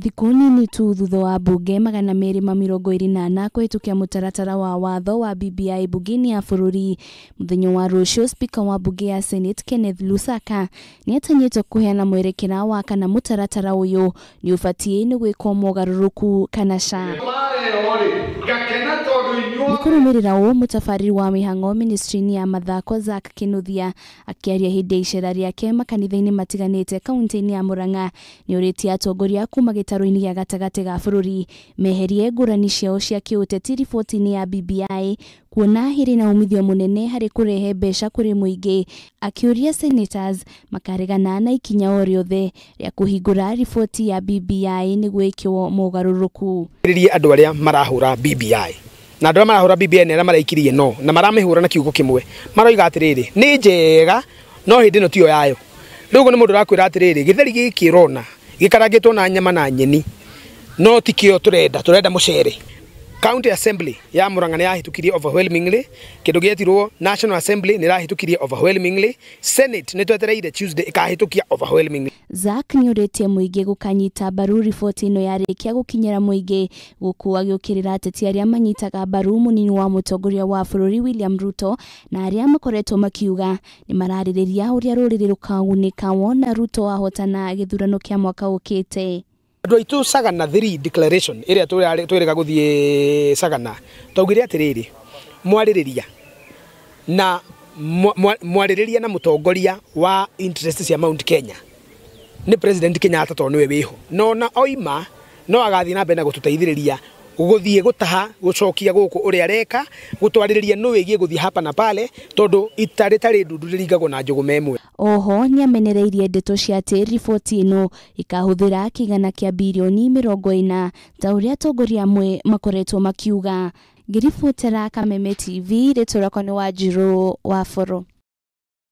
Thiku nini tu thutha wa mbunge magana merĩ ma mĩrongo ĩrĩ na ana kũhĩtũkia mũtaratara wa watho wa BBI mbunge-inĩ ya bũrũri mũthenya wa rũciũ spika wa mbunge ya Senate Kenneth Lusaka nĩ atanyĩtwo kũheana mwerekera wa kana mũtaratara ũyũ nĩ ũbatiĩ nĩ gwĩkwo mogarũrũku kana ca ikurumĩrĩra ũũ mũtabarĩri wa mĩhang'o ministry-inĩ ya mathako akä aria hä ndä ya icera ake makanitha matiganä te kauntä -inä ya Murang'a nĩ ũrĩtie atongoria kuma -inä gä a gatagatĩ ga bũrũri meherie rani ciao cia kĩũteti riboti-inĩ ya BBI kuona hiri na umithio munene hari kurehe mbeca kuri mũingĩ akĩũria senators makaregana na ikinya o rĩothe rĩa kũhingũra riboti ya BBI nĩguo mugaruruku mogarũrũku andũ aria marahura BBI na andå arä a marahå ra bbn maraikirie no na maramä hå na kiugo kä mwe maroiga atä rä nä njega no hä ndä ä no tiyo yayo rä ni guo nä må ndå rakwä ra atä rä rä gä theri rona gä karangä na nyama na nyeni no tikä o tå renda tå renda må cere county assembly ya muranga nä yahätå overwhelmingly kä ndå gä national assembly nä rahätå overwhelmingly senate nä twetereire tuesday ä kia overwhelmingly zak ni å muige tie må ingä gå kanyita mbaru riboti ä no yarä kia gå kinyä ra må ingä gå ateti arä manyitaga mbaru må wa må tongoria wa bå william ruto na arä a makoretwo makiuga ni mararä rä ria å rä a rå rä rä wona ruto ahotana gä thurano kä mwaka å andu aitu sagana 3 declaration iria twirega guthie sagana twaugire atiriri mwaririria na mwaririria na mutongoria wa interests cia Mount Kenya ni president Kenya tondu niwe no na oima no agathie na na gututeithiriria guthie gutaha gucokia guku uria areka gutwaririria no wigie guthie hapa na pale tondu itari tari ndundu ringagwo na njugume imwe oho nä amenereirie ndeto cia ati riboti ino ikahuthira kigana kia birioni mirongo ina ta a atongoria amwe makoretwo makiuga ngiribotera kameme tv ritura kwa ni wanjiru wa boro